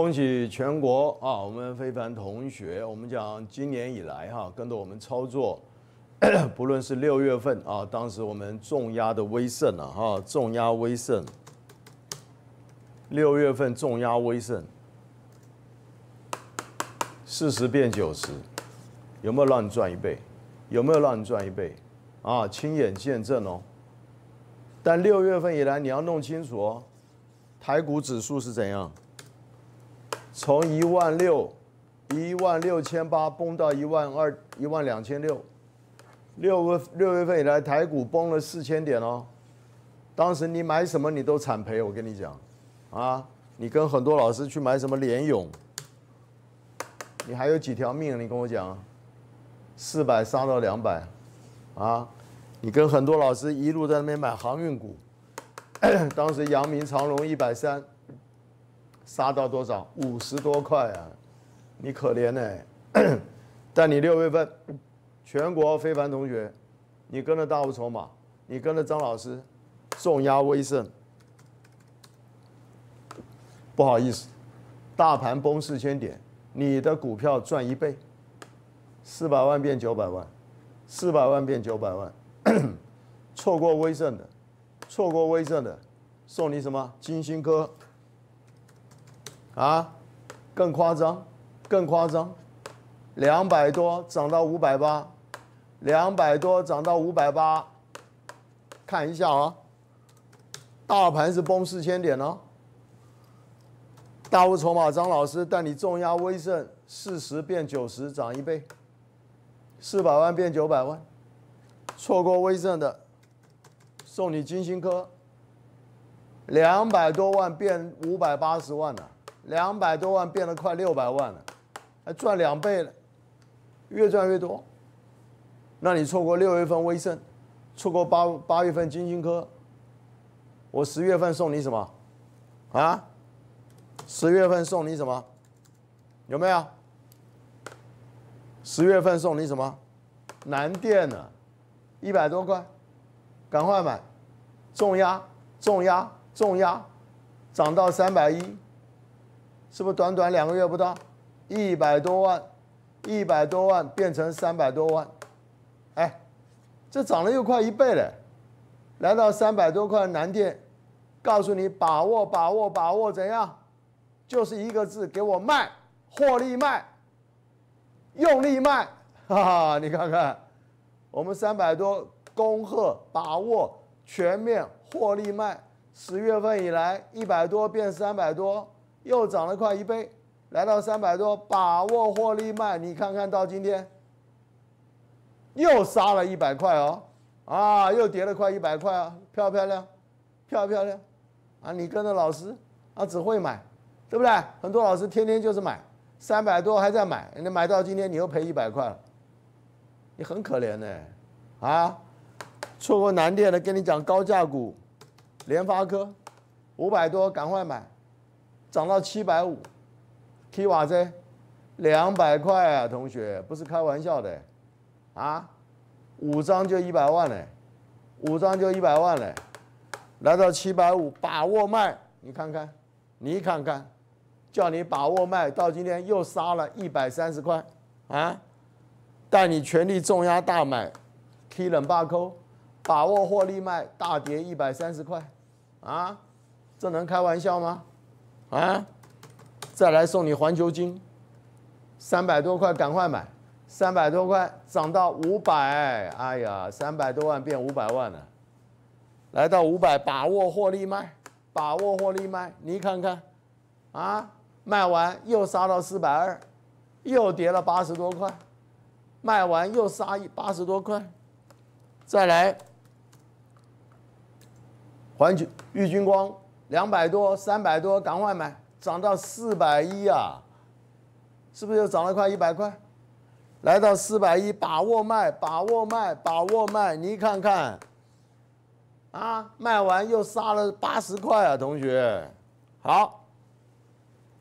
恭喜全国啊！我们非凡同学，我们讲今年以来哈，跟着我们操作，不论是六月份啊，当时我们重压的威盛啊哈，重压威盛，六月份重压威盛，四十变九十，有没有让你赚一倍？有没有让你赚一倍？啊，亲眼见证哦。但六月份以来，你要弄清楚哦，台股指数是怎样。从一万六、一万六千八崩到一万二、一万两千六，六月六月份以来，台股崩了四千点哦。当时你买什么，你都惨赔。我跟你讲，啊，你跟很多老师去买什么联勇，你还有几条命？你跟我讲，四百杀到两百，啊，你跟很多老师一路在那边买航运股，当时阳明长隆一百三。杀到多少？五十多块啊！你可怜呢，但你六月份，全国非凡同学，你跟了大物筹码，你跟了张老师，重压威盛。不好意思，大盘崩四千点，你的股票赚一倍，四百万变九百万，四百万变九百万。错过威盛的，错过威盛的，送你什么？金星科。啊，更夸张，更夸张，两百多涨到五百八，两百多涨到五百八，看一下啊，大盘是崩四千点呢。大物筹码张老师，带你重压威盛四十变九十，涨一倍，四百万变九百万，错过威盛的，送你金星科，两百多万变五百八十万了。两百多万变得快六百万了，还赚两倍了，越赚越多。那你错过六月份威盛，错过八八月份金星科，我十月份送你什么？啊？十月份送你什么？有没有？十月份送你什么？南电的，一百多块，赶快买，重压重压重压，涨到三百一。是不是短短两个月不到，一百多万，一百多万变成三百多万，哎，这涨了又快一倍了，来到三百多块难电，告诉你把握把握把握怎样，就是一个字，给我卖，获利卖，用力卖，哈哈，你看看，我们三百多，恭贺把握全面获利卖，十月份以来一百多变三百多。又涨了快一倍，来到三百多，把握获利卖。你看看到今天，又杀了一百块哦，啊，又跌了快一百块啊，漂不漂亮？漂不漂亮？啊，你跟着老师，啊，只会买，对不对？很多老师天天就是买，三百多还在买，你买到今天你又赔一百块了，你很可怜呢，啊，错过难点的，跟你讲高价股，联发科，五百多赶快买。涨到七百五，K 瓦 Z，两百块啊，同学不是开玩笑的，啊，五张就一百万嘞，五张就一百万嘞，来到七百五，把握卖，你看看，你看看，叫你把握卖，到今天又杀了一百三十块，啊，带你全力重压大买，K 冷巴扣，把握获利卖，大跌一百三十块，啊，这能开玩笑吗？啊！再来送你环球金，三百多块，赶快买。三百多块涨到五百，哎呀，三百多万变五百万了。来到五百，把握获利卖，把握获利卖。你看看，啊，卖完又杀到四百二，又跌了八十多块。卖完又杀八十多块，再来环球玉金光。两百多，三百多，赶快买，涨到四百一啊！是不是又涨了快一百块？来到四百一，把握卖，把握卖，把握卖！你看看，啊，卖完又杀了八十块啊！同学，好，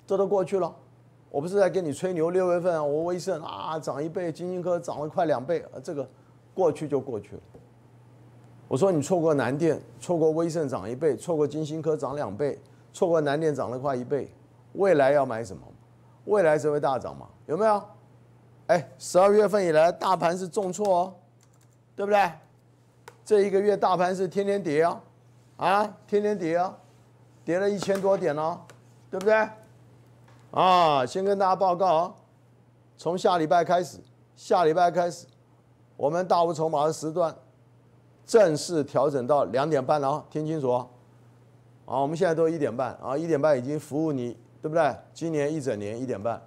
这都过去了。我不是在跟你吹牛，六月份我微升啊，涨一倍，晶晶科涨了快两倍，这个过去就过去了。我说你错过南电，错过威盛涨一倍，错过金星科涨两倍，错过南电涨了快一倍，未来要买什么？未来只会大涨嘛？有没有？哎，十二月份以来大盘是重挫哦，对不对？这一个月大盘是天天跌哦，啊，天天跌哦，跌了一千多点哦，对不对？啊，先跟大家报告，哦，从下礼拜开始，下礼拜开始，我们大无筹码的时段。正式调整到两点半了啊，听清楚，啊，我们现在都一点半啊，一点半已经服务你，对不对？今年一整年一点半，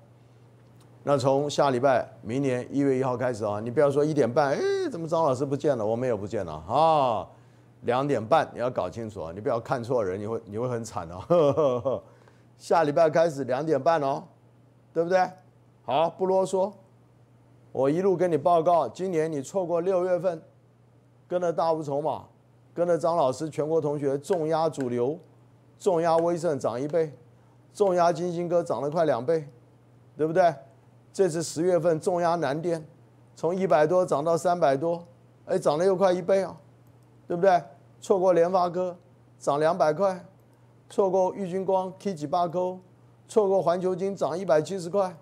那从下礼拜明年一月一号开始啊，你不要说一点半，哎，怎么张老师不见了，我们也不见了啊？两点半你要搞清楚啊，你不要看错人，你会你会很惨哦。下礼拜开始两点半哦，对不对？好，不啰嗦，我一路跟你报告，今年你错过六月份。跟着大无筹码，跟着张老师，全国同学重压主流，重压微震，涨一倍，重压金星哥涨了快两倍，对不对？这次十月份重压南电，从一百多涨到三百多，哎，涨了又快一倍啊，对不对？错过联发哥涨两百块，错过玉金光踢几八沟，错过环球金涨一百七十块，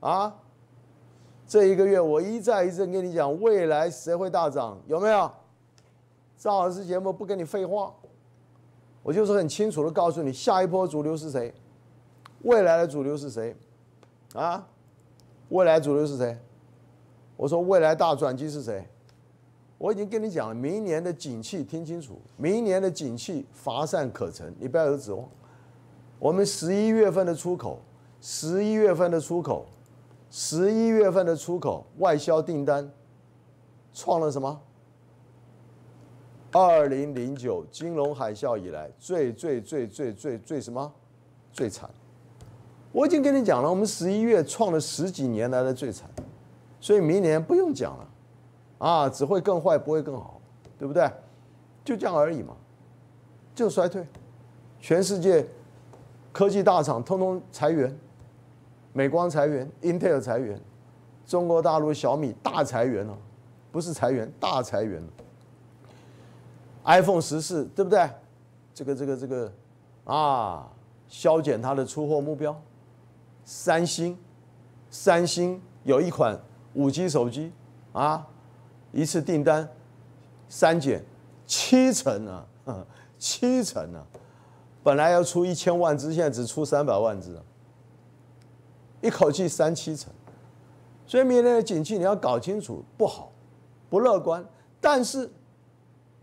啊？这一个月，我一再一再跟你讲，未来谁会大涨？有没有？赵老师节目不跟你废话，我就是很清楚的告诉你，下一波主流是谁？未来的主流是谁？啊？未来主流是谁？我说未来大转机是谁？我已经跟你讲了，明年的景气，听清楚，明年的景气乏善可陈，你不要有指望。我们十一月份的出口，十一月份的出口。十一月份的出口外销订单，创了什么？二零零九金融海啸以来最最最最最最什么最惨？我已经跟你讲了，我们十一月创了十几年来的最惨，所以明年不用讲了，啊，只会更坏不会更好，对不对？就这样而已嘛，就衰退，全世界科技大厂通通裁员。美光裁员，Intel 裁员，中国大陆小米大裁员了，不是裁员，大裁员了。iPhone 十四对不对？这个这个这个啊，削减它的出货目标。三星，三星有一款五 G 手机啊，一次订单，删减七成啊，七成啊，本来要出一千万只，现在只出三百万只。一口气三七成，所以明天的景气你要搞清楚，不好，不乐观，但是，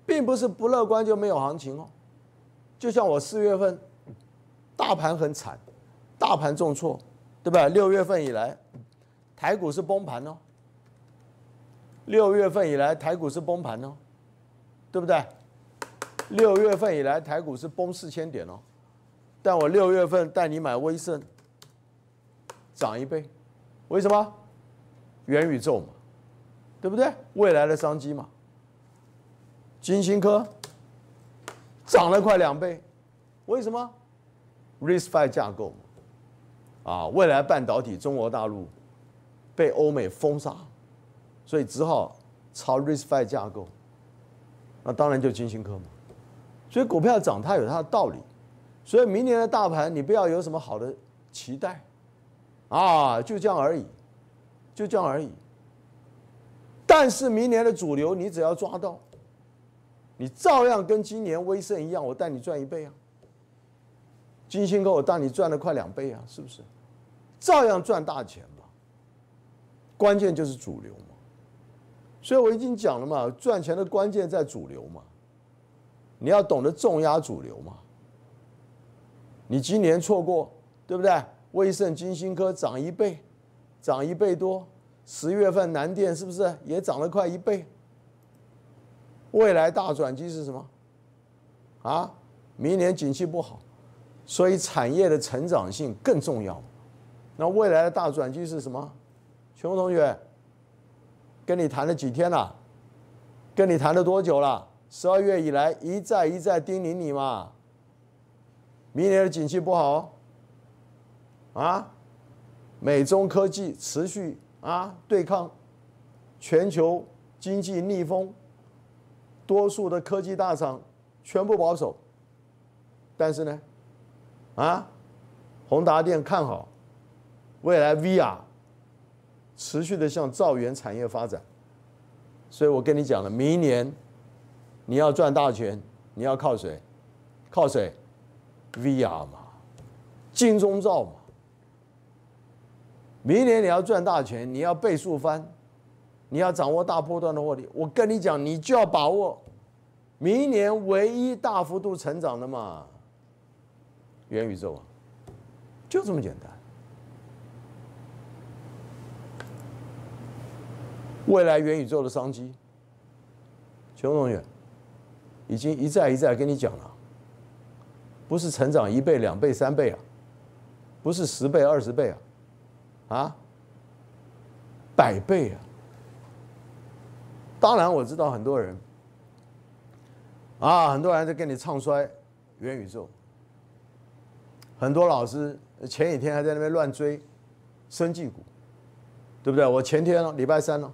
并不是不乐观就没有行情哦。就像我四月份，大盘很惨，大盘重挫，对吧？六月份以来，台股是崩盘哦。六月份以来，台股是崩盘哦，对不对？六月份以来，台股是崩四千点哦。但我六月份带你买威盛。涨一倍，为什么？元宇宙嘛，对不对？未来的商机嘛。金星科涨了快两倍，为什么？RISC-V 架构嘛，啊，未来半导体中国大陆被欧美封杀，所以只好朝 RISC-V 架构，那当然就金星科嘛。所以股票涨它有它的道理，所以明年的大盘你不要有什么好的期待。啊，就这样而已，就这样而已。但是明年的主流，你只要抓到，你照样跟今年威盛一样，我带你赚一倍啊。金星哥，我带你赚了快两倍啊，是不是？照样赚大钱嘛。关键就是主流嘛。所以我已经讲了嘛，赚钱的关键在主流嘛。你要懂得重压主流嘛。你今年错过，对不对？威盛、金星科涨一倍，涨一倍多。十月份南电是不是也涨了快一倍？未来大转机是什么？啊，明年景气不好，所以产业的成长性更重要。那未来的大转机是什么？全国同学，跟你谈了几天了？跟你谈了多久了？十二月以来一再一再叮咛你嘛。明年的景气不好。啊，美中科技持续啊对抗，全球经济逆风，多数的科技大厂全部保守，但是呢，啊，宏达电看好未来 VR 持续的向造元产业发展，所以我跟你讲了，明年你要赚大钱，你要靠谁？靠谁？VR 嘛，金钟罩嘛。明年你要赚大钱，你要倍数翻，你要掌握大波段的获利。我跟你讲，你就要把握明年唯一大幅度成长的嘛，元宇宙啊，就这么简单。未来元宇宙的商机，邱同学已经一再一再跟你讲了，不是成长一倍、两倍、三倍啊，不是十倍、二十倍啊。啊，百倍啊！当然我知道很多人，啊，很多人在跟你唱衰元宇宙，很多老师前几天还在那边乱追，生技股，对不对？我前天哦，礼拜三哦，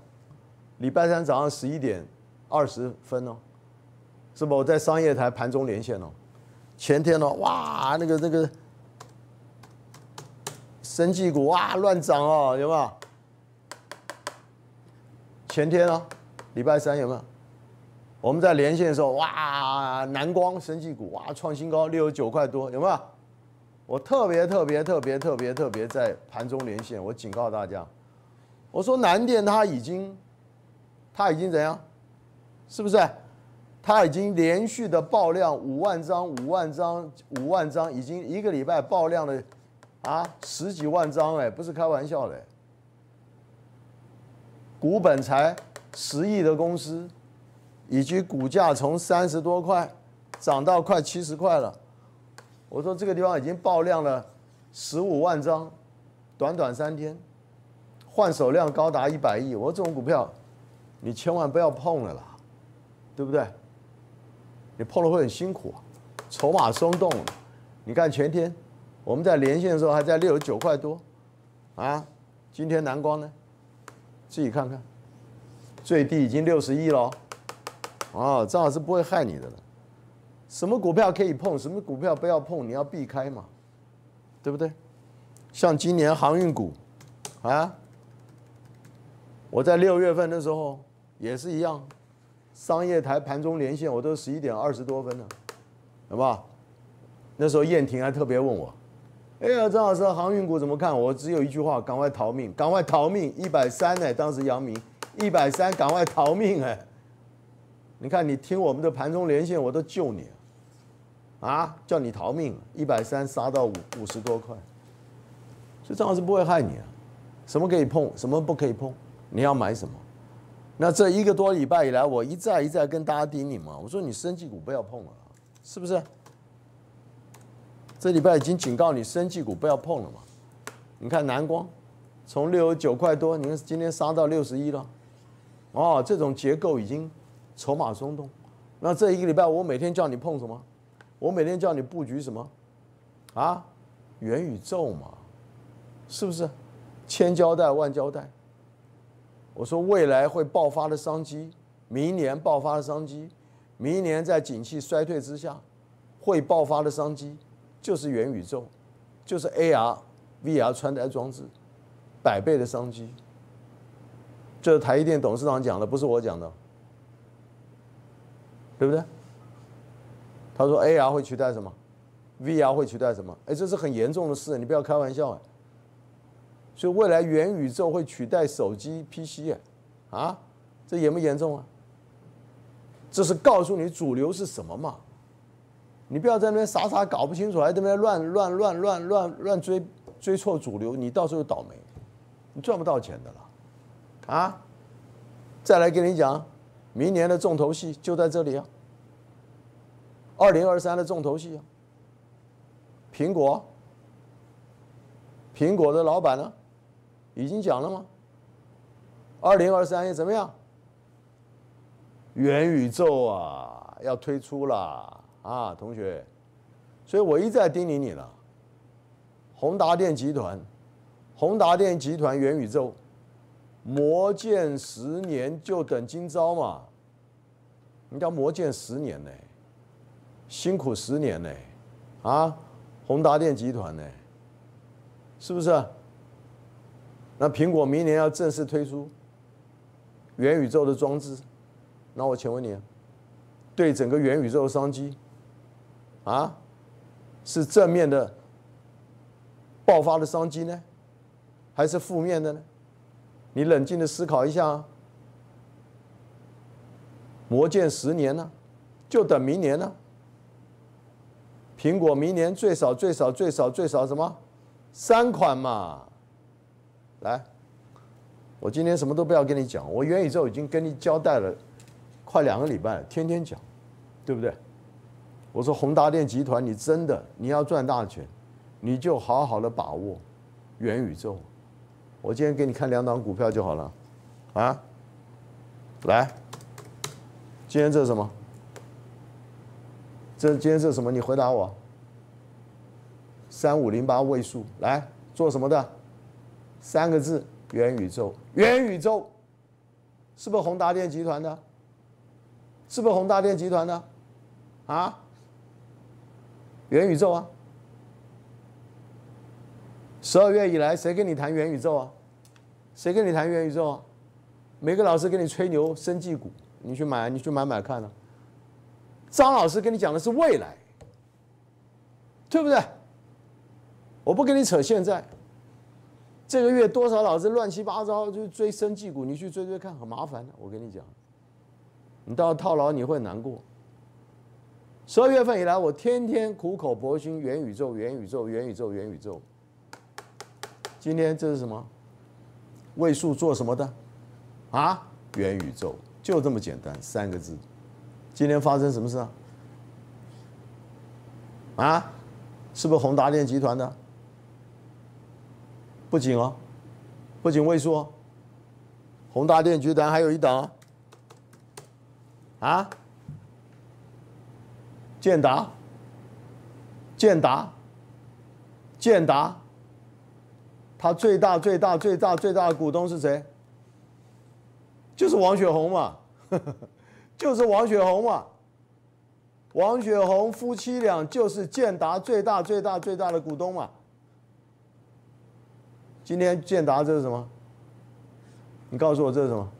礼拜三早上十一点二十分哦，是不？我在商业台盘中连线哦，前天哦，哇，那个那个。神技股哇乱涨哦，有没有？前天啊，礼拜三有没有？我们在连线的时候哇，南光神技股哇创新高六十九块多，有没有？我特别特别特别特别特别在盘中连线，我警告大家，我说南电它已经它已经怎样？是不是？它已经连续的爆量五万张五万张五万张，已经一个礼拜爆量了。啊，十几万张哎，不是开玩笑的。股本才十亿的公司，以及股价从三十多块涨到快七十块了。我说这个地方已经爆量了，十五万张，短短三天，换手量高达一百亿。我说这种股票，你千万不要碰了啦，对不对？你碰了会很辛苦啊，筹码松动。你看前天。我们在连线的时候还在六十九块多，啊，今天蓝光呢？自己看看，最低已经六十一了，哦，张老师不会害你的了。什么股票可以碰，什么股票不要碰，你要避开嘛，对不对？像今年航运股，啊，我在六月份的时候也是一样，商业台盘中连线，我都十一点二十多分了，好不好？那时候燕婷还特别问我。哎呀，张老师，航运股怎么看？我只有一句话：赶快逃命，赶快逃命！一百三呢，当时杨明一百三，赶快逃命！哎，你看，你听我们的盘中连线，我都救你啊，叫你逃命！一百三杀到五五十多块，所以张老师不会害你啊。什么可以碰，什么不可以碰？你要买什么？那这一个多礼拜以来，我一再一再跟大家叮咛嘛，我说你生技股不要碰了，是不是？这礼拜已经警告你，生技股不要碰了嘛。你看南光，从六十九块多，你看今天杀到六十一了。哦，这种结构已经筹码松动。那这一个礼拜，我每天叫你碰什么？我每天叫你布局什么？啊，元宇宙嘛，是不是？千交代万交代。我说未来会爆发的商机，明年爆发的商机，明年在景气衰退之下会爆发的商机。就是元宇宙，就是 AR、VR 穿戴装置，百倍的商机。这是台积电董事长讲的，不是我讲的，对不对？他说 AR 会取代什么？VR 会取代什么？哎，这是很严重的事，你不要开玩笑哎。所以未来元宇宙会取代手机、PC 哎，啊，这严不严重啊？这是告诉你主流是什么嘛？你不要在那边傻傻搞不清楚，还在那边乱乱乱乱乱乱追追错主流，你到时候倒霉，你赚不到钱的了啊！再来跟你讲，明年的重头戏就在这里啊，二零二三的重头戏啊，苹果，苹果的老板呢，已经讲了吗？二零二三怎么样？元宇宙啊，要推出了。啊，同学，所以我一再叮咛你了。宏达电集团，宏达电集团元宇宙，魔剑十年就等今朝嘛。你叫魔剑十年呢，辛苦十年呢，啊，宏达电集团呢，是不是？那苹果明年要正式推出元宇宙的装置，那我请问你，对整个元宇宙商机？啊，是正面的爆发的商机呢，还是负面的呢？你冷静的思考一下啊。魔剑十年呢，就等明年呢。苹果明年最少最少最少最少什么三款嘛。来，我今天什么都不要跟你讲，我元宇宙已经跟你交代了，快两个礼拜了，天天讲，对不对？我说宏达电集团，你真的你要赚大钱，你就好好的把握元宇宙。我今天给你看两档股票就好了，啊，来，今天这是什么？这今天这是什么？你回答我。三五零八位数，来做什么的？三个字，元宇宙。元宇宙是不是宏达电集团的？是不是宏达电集团的？啊？元宇宙啊！十二月以来，谁跟你谈元宇宙啊？谁跟你谈元宇宙啊？每个老师跟你吹牛，生技股，你去买，你去买买看呢？张老师跟你讲的是未来，对不对？我不跟你扯现在。这个月多少老师乱七八糟就追生技股，你去追追看，很麻烦的。我跟你讲，你到套牢你会难过。十二月份以来，我天天苦口婆心，元宇宙，元宇宙，元宇宙，元宇宙。今天这是什么？位数做什么的？啊，元宇宙就这么简单三个字。今天发生什么事？啊，啊，是不是宏达电集团的？不仅哦，不仅位数哦，宏达电集团还有一档啊。建达，建达，建达，他最大最大最大最大的股东是谁？就是王雪红嘛，就是王雪红嘛，王雪红夫妻俩就是建达最大最大最大的股东嘛。今天建达这是什么？你告诉我这是什么？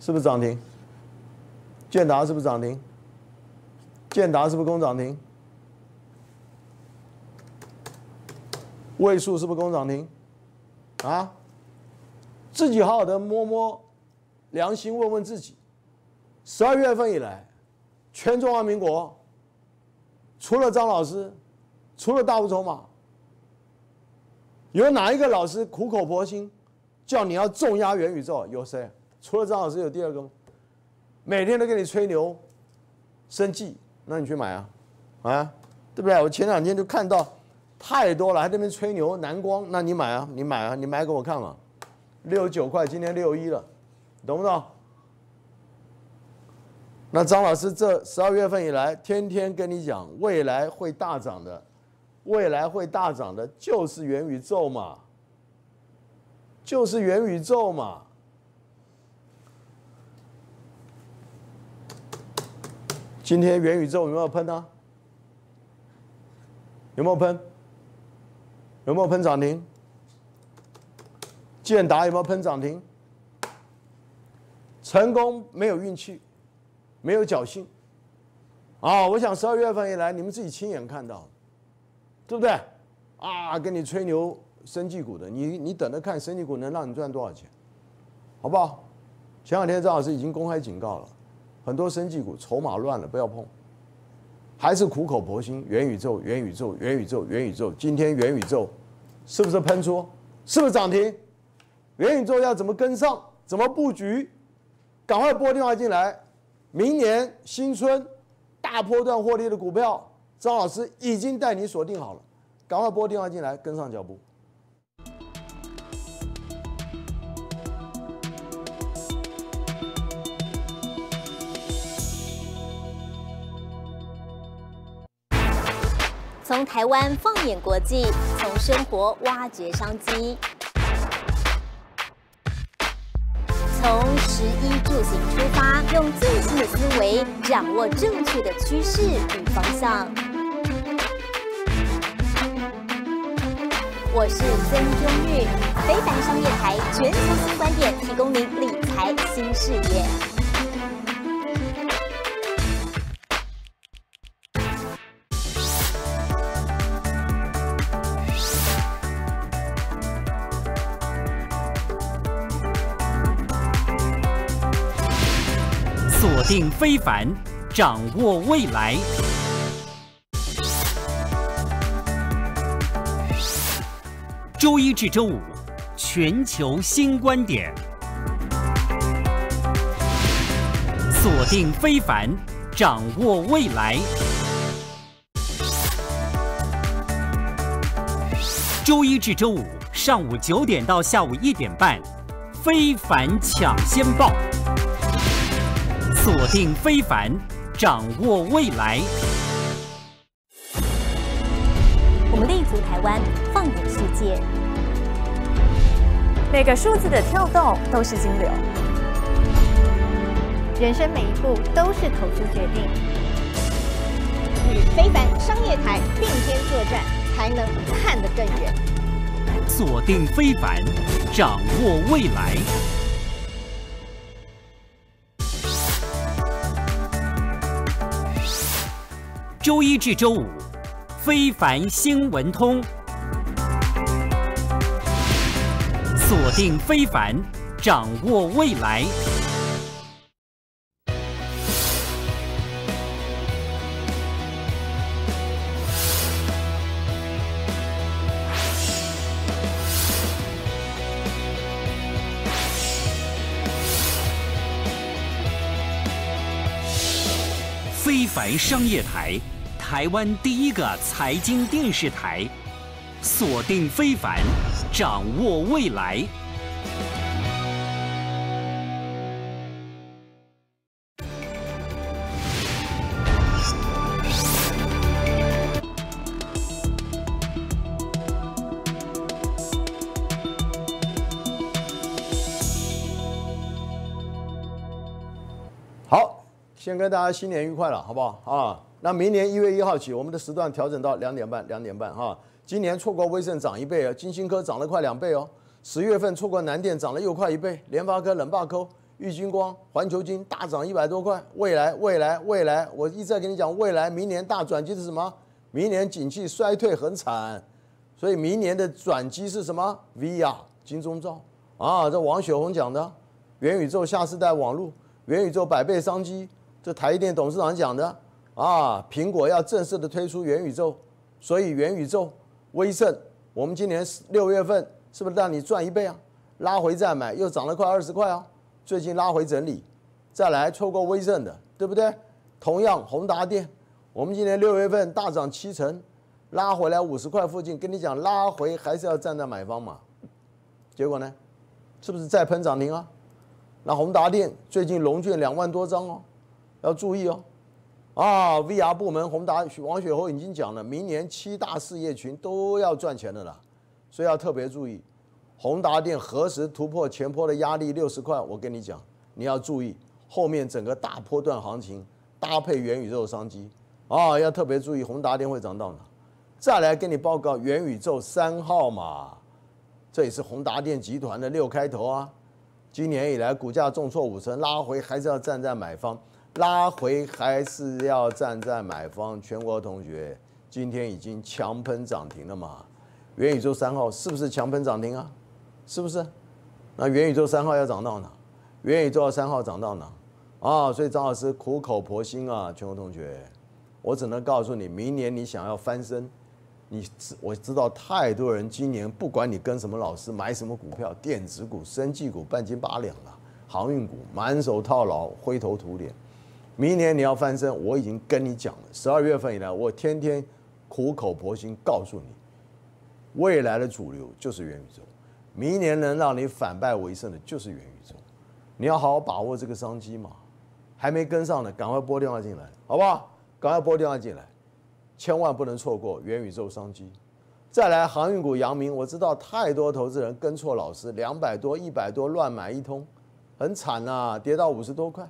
是不是涨停？建达是不是涨停？建达是不是工涨停？卫数是不是工涨停？啊！自己好好的摸摸良心，问问自己：十二月份以来，全中华民国除了张老师，除了大吴筹码，有哪一个老师苦口婆心叫你要重压元宇宙？有谁？除了张老师，有第二个吗？每天都跟你吹牛，生计。那你去买啊，啊，对不对？我前两天就看到太多了，还在那边吹牛蓝光，那你买啊，你买啊，你买给我看嘛，六十九块，今天六一了，懂不懂？那张老师这十二月份以来，天天跟你讲未来会大涨的，未来会大涨的就是元宇宙嘛，就是元宇宙嘛。今天元宇宙有没有喷呢？有没有喷？有没有喷涨停？建达有没有喷涨停？成功没有运气，没有侥幸。啊，我想十二月份以来，你们自己亲眼看到，对不对？啊，跟你吹牛生技股的，你你等着看生技股能让你赚多少钱，好不好？前两天张老师已经公开警告了。很多生技股筹码乱了，不要碰。还是苦口婆心，元宇宙，元宇宙，元宇宙，元宇宙。今天元宇宙是不是喷出？是不是涨停？元宇宙要怎么跟上？怎么布局？赶快拨电话进来。明年新春大波段获利的股票，张老师已经带你锁定好了，赶快拨电话进来，跟上脚步。从台湾放眼国际，从生活挖掘商机，从十一住行出发，用最新的思维掌握正确的趋势与方向。我是曾中玉，非凡商业台全球新观点，提供您理财新视野。定非凡，掌握未来。周一至周五，全球新观点。锁定非凡，掌握未来。周一至周五上午九点到下午一点半，非凡抢先报。锁定非凡，掌握未来。我们立足台湾，放眼世界。每个数字的跳动都是金流，人生每一步都是投资决定。与非凡商业台并肩作战，才能看得更远。锁定非凡，掌握未来。周一至周五，《非凡新闻通》锁定非凡，掌握未来。非凡商业台。台湾第一个财经电视台，锁定非凡，掌握未来。先跟大家新年愉快了，好不好啊？那明年一月一号起，我们的时段调整到两点半，两点半哈。今年错过威盛涨一倍，金星科涨了快两倍哦。十月份错过南电涨了又快一倍，联发科、冷霸科、玉金光、环球金大涨一百多块。未来，未来，未来，我一再跟你讲，未来明年大转机是什么？明年景气衰退很惨，所以明年的转机是什么？VR、金钟罩啊！这王雪红讲的元宇宙下世代网络，元宇宙百倍商机。这台电董事长讲的啊，苹果要正式的推出元宇宙，所以元宇宙，威盛，我们今年六月份是不是让你赚一倍啊？拉回再买，又涨了快二十块啊，最近拉回整理，再来错过威盛的，对不对？同样宏达电，我们今年六月份大涨七成，拉回来五十块附近，跟你讲拉回还是要站在买方嘛。结果呢，是不是再喷涨停啊？那宏达电最近龙卷两万多张哦。要注意哦，啊，VR 部门宏达王雪红已经讲了，明年七大事业群都要赚钱的了，所以要特别注意。宏达电何时突破前坡的压力六十块？我跟你讲，你要注意后面整个大波段行情搭配元宇宙商机啊，要特别注意宏达电会涨到哪。再来跟你报告元宇宙三号嘛，这也是宏达电集团的六开头啊。今年以来股价重挫五成，拉回还是要站在买方。拉回还是要站在买方。全国同学，今天已经强喷涨停了嘛？元宇宙三号是不是强喷涨停啊？是不是？那元宇宙三号要涨到哪？元宇宙三号涨到哪？啊！所以张老师苦口婆心啊，全国同学，我只能告诉你，明年你想要翻身，你知我知道太多人今年不管你跟什么老师买什么股票，电子股、生技股半斤八两了，航运股满手套牢，灰头土脸。明年你要翻身，我已经跟你讲了。十二月份以来，我天天苦口婆心告诉你，未来的主流就是元宇宙。明年能让你反败为胜的就是元宇宙，你要好好把握这个商机嘛。还没跟上的，赶快拨电话进来，好不好？赶快拨电话进来，千万不能错过元宇宙商机。再来航运股扬明，我知道太多投资人跟错老师，两百多、一百多乱买一通，很惨呐，跌到五十多块。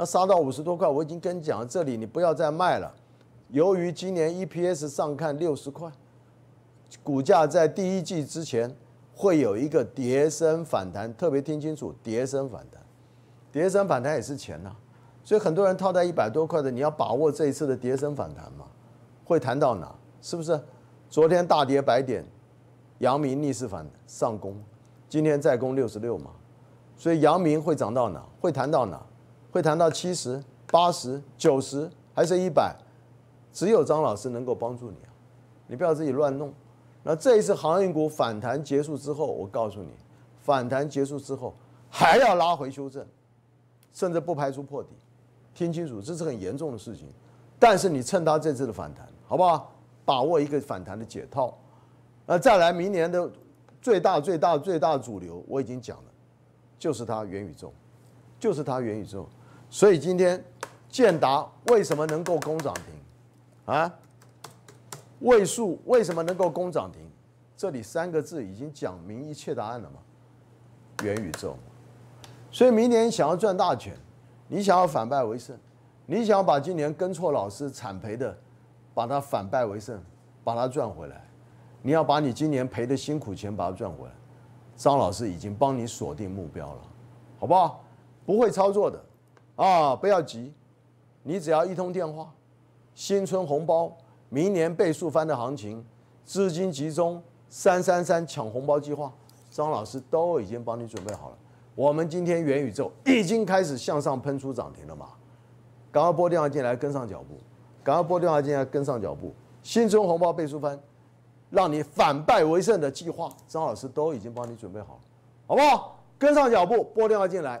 那杀到五十多块，我已经跟你讲了，这里你不要再卖了。由于今年 EPS 上看六十块，股价在第一季之前会有一个叠升反弹，特别听清楚，叠升反弹，叠升反弹也是钱呐。所以很多人套在一百多块的，你要把握这一次的叠升反弹嘛？会谈到哪？是不是？昨天大跌百点，阳明逆势反上攻，今天再攻六十六嘛？所以阳明会涨到哪？会谈到哪？会谈到七十八、十、九十，还是一百，只有张老师能够帮助你啊！你不要自己乱弄。那这一次航运股反弹结束之后，我告诉你，反弹结束之后还要拉回修正，甚至不排除破底。听清楚，这是很严重的事情。但是你趁它这次的反弹，好不好？把握一个反弹的解套。那再来，明年的最大、最大、最大主流，我已经讲了，就是它元宇宙，就是它元宇宙。所以今天，建达为什么能够攻涨停？啊，位数为什么能够攻涨停？这里三个字已经讲明一切答案了嘛？元宇宙。所以明年想要赚大钱，你想要反败为胜，你想要把今年跟错老师惨赔的，把它反败为胜，把它赚回来，你要把你今年赔的辛苦钱把它赚回来。张老师已经帮你锁定目标了，好不好？不会操作的。啊，不要急，你只要一通电话，新春红包，明年倍数翻的行情，资金集中，三三三抢红包计划，张老师都已经帮你准备好了。我们今天元宇宙已经开始向上喷出涨停了嘛？赶快拨电话进来跟上脚步，赶快拨电话进来跟上脚步，新春红包倍数翻，让你反败为胜的计划，张老师都已经帮你准备好了，好不好？跟上脚步，拨电话进来。